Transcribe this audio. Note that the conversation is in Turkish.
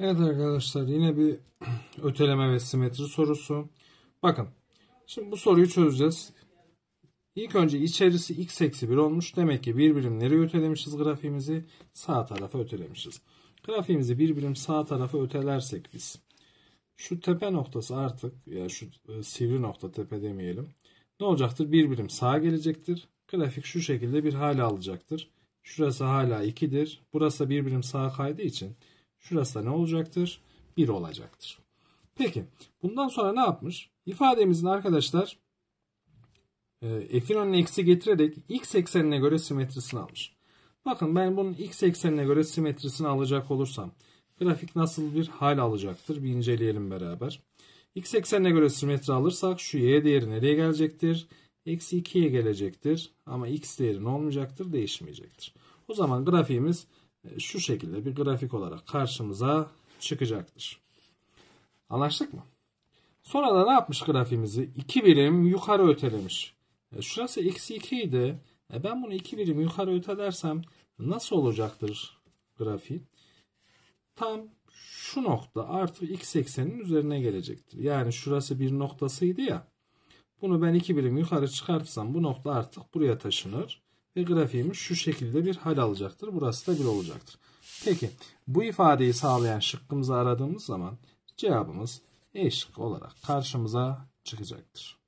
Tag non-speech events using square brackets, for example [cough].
Evet arkadaşlar yine bir [clears throat] öteleme ve simetri sorusu. Bakın şimdi bu soruyu çözeceğiz. İlk önce içerisi x eksi 1 olmuş. Demek ki bir birim nereye ötelemişiz grafiğimizi? Sağ tarafa ötelemişiz. Grafiğimizi bir birim sağ tarafa ötelersek biz. Şu tepe noktası artık yani şu e, sivri nokta tepe demeyelim. Ne olacaktır? Bir birim sağa gelecektir. Grafik şu şekilde bir hale alacaktır. Şurası hala 2'dir. Burası bir birim sağa kaydığı için Şurası da ne olacaktır? 1 olacaktır. Peki bundan sonra ne yapmış? İfademizin arkadaşlar e, f'in önüne x'i getirerek x eksenine göre simetrisini almış. Bakın ben bunun x eksenine göre simetrisini alacak olursam grafik nasıl bir hal alacaktır bir inceleyelim beraber. x eksenine göre simetri alırsak şu y değeri nereye gelecektir? Eksi 2'ye gelecektir ama x değerin olmayacaktır değişmeyecektir. O zaman grafiğimiz e, şu şekilde bir grafik olarak karşımıza çıkacaktır. Anlaştık mı? Sonra da ne yapmış grafiğimizi? 2 birim yukarı ötelemiş. E, şurası eksi 2 idi. E, ben bunu 2 birim yukarı ötelersem nasıl olacaktır grafiği? Tam şu nokta artı x eksenin üzerine gelecektir. Yani şurası bir noktasıydı ya. Bunu ben 2 birim yukarı çıkartırsam bu nokta artık buraya taşınır ve grafiğimiz şu şekilde bir hal alacaktır. Burası da 1 olacaktır. Peki bu ifadeyi sağlayan şıkkımızı aradığımız zaman cevabımız eşlik olarak karşımıza çıkacaktır.